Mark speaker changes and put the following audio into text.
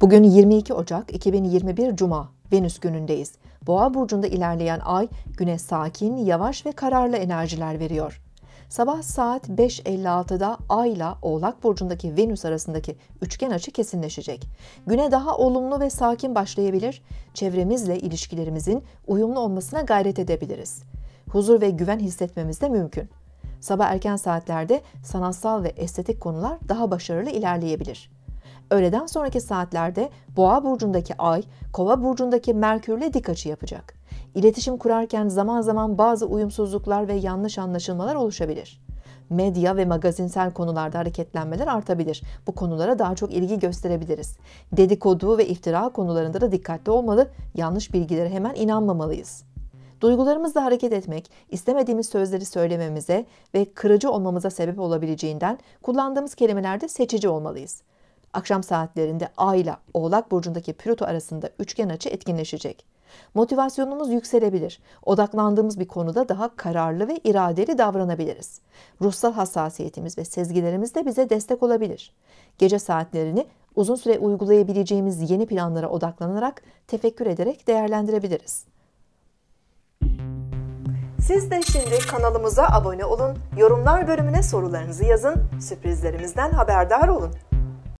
Speaker 1: Bugün 22 Ocak 2021 Cuma Venüs günündeyiz. Boğa burcunda ilerleyen ay güne sakin, yavaş ve kararlı enerjiler veriyor. Sabah saat 5.56'da Ay ile Oğlak burcundaki Venüs arasındaki üçgen açı kesinleşecek. Güne daha olumlu ve sakin başlayabilir, çevremizle ilişkilerimizin uyumlu olmasına gayret edebiliriz. Huzur ve güven hissetmemiz de mümkün. Sabah erken saatlerde sanatsal ve estetik konular daha başarılı ilerleyebilir öğleden sonraki saatlerde Boğa burcundaki Ay, Kova burcundaki Merkürle dik açı yapacak. İletişim kurarken zaman zaman bazı uyumsuzluklar ve yanlış anlaşılmalar oluşabilir. Medya ve magazinsel konularda hareketlenmeler artabilir. Bu konulara daha çok ilgi gösterebiliriz. Dedikodu ve iftira konularında da dikkatli olmalı, yanlış bilgilere hemen inanmamalıyız. Duygularımızla hareket etmek, istemediğimiz sözleri söylememize ve kırıcı olmamıza sebep olabileceğinden kullandığımız kelimelerde seçici olmalıyız. Akşam saatlerinde Ay ile Oğlak burcundaki Plüto arasında üçgen açı etkinleşecek. Motivasyonumuz yükselebilir. Odaklandığımız bir konuda daha kararlı ve iradeli davranabiliriz. Ruhsal hassasiyetimiz ve sezgilerimiz de bize destek olabilir. Gece saatlerini uzun süre uygulayabileceğimiz yeni planlara odaklanarak tefekkür ederek değerlendirebiliriz. Siz de şimdi kanalımıza abone olun, yorumlar bölümüne sorularınızı yazın, sürprizlerimizden haberdar olun.